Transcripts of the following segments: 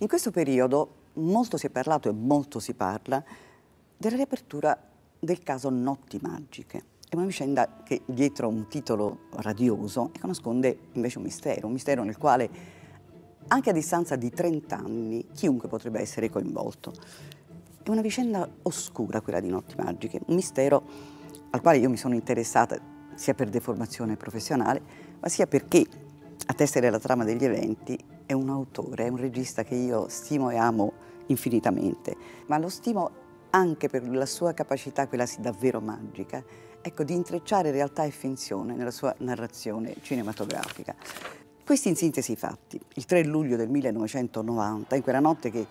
In questo periodo molto si è parlato e molto si parla della riapertura del caso Notti Magiche. È una vicenda che dietro un titolo radioso ecco, nasconde invece un mistero, un mistero nel quale anche a distanza di 30 anni chiunque potrebbe essere coinvolto. È una vicenda oscura quella di Notti Magiche, un mistero al quale io mi sono interessata sia per deformazione professionale, ma sia perché a testa della trama degli eventi è un autore, è un regista che io stimo e amo infinitamente, ma lo stimo anche per la sua capacità, quella sì davvero magica, ecco, di intrecciare realtà e finzione nella sua narrazione cinematografica. Questi in sintesi i fatti. Il 3 luglio del 1990, in quella notte che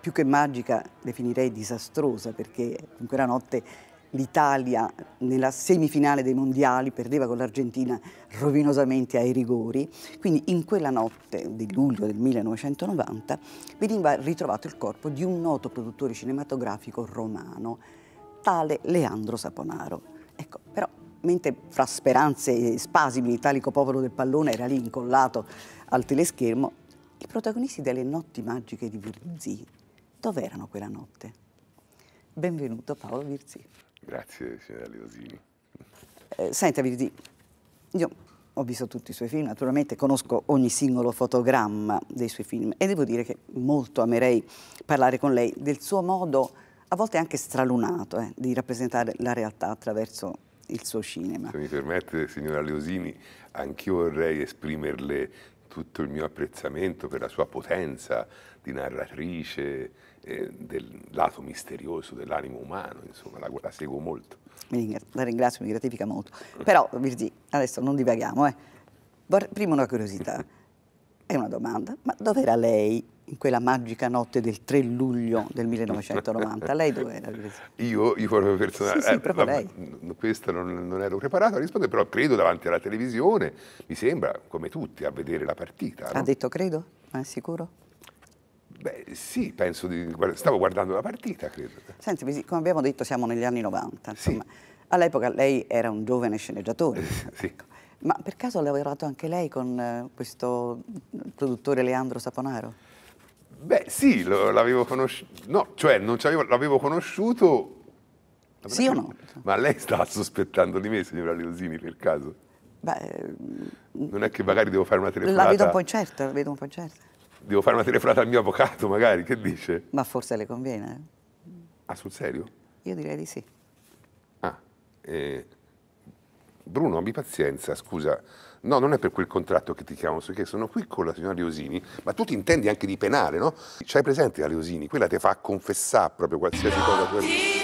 più che magica definirei disastrosa, perché in quella notte l'Italia nella semifinale dei mondiali perdeva con l'Argentina rovinosamente ai rigori, quindi in quella notte di luglio del 1990 veniva ritrovato il corpo di un noto produttore cinematografico romano, tale Leandro Saponaro. Ecco, però mentre fra speranze e spasimi l'italico popolo del pallone era lì incollato al teleschermo, i protagonisti delle notti magiche di Virzì, dove erano quella notte? Benvenuto Paolo Virzì. Grazie signora Leosini. Eh, senta Virgilio, io ho visto tutti i suoi film, naturalmente conosco ogni singolo fotogramma dei suoi film e devo dire che molto amerei parlare con lei del suo modo, a volte anche stralunato, eh, di rappresentare la realtà attraverso il suo cinema. Se mi permette, signora Leosini, anch'io vorrei esprimerle tutto il mio apprezzamento per la sua potenza di narratrice, eh, del lato misterioso dell'animo umano, insomma, la, la seguo molto. La ringrazio, mi gratifica molto. Però, Virgì, adesso non divaghiamo, eh. Prima una curiosità, è una domanda, ma dov'era lei in quella magica notte del 3 luglio del 1990. Lei dove era? Io, io proprio personale. Sì, sì, eh, proprio eh, lei. Questa non, non ero preparato a rispondere, però credo davanti alla televisione, mi sembra, come tutti, a vedere la partita. Ha no? detto credo? Ma è sicuro? Beh, sì, penso di... Stavo guardando la partita, credo. Senti, come abbiamo detto, siamo negli anni 90. Sì. All'epoca lei era un giovane sceneggiatore. Eh, sì. Ecco. Ma per caso ha lavorato anche lei con eh, questo produttore Leandro Saponaro? Beh, sì, lo, l'avevo conosciuto. No, cioè, l'avevo conosciuto. Sì o no? Ma lei sta sospettando di me, signora Leosini, per caso? Beh, non è che magari devo fare una telefonata. La vedo un po' incerta, la vedo un po' incerta. Devo fare una telefonata al mio avvocato, magari, che dice? Ma forse le conviene. Eh? Ah, sul serio? Io direi di sì. Ah, eh. Bruno, abbi pazienza, scusa, no, non è per quel contratto che ti chiamo, perché sono qui con la signora Leosini, ma tu ti intendi anche di penale, no? C'hai presente la Leosini, quella ti fa confessare proprio qualsiasi cosa. Tu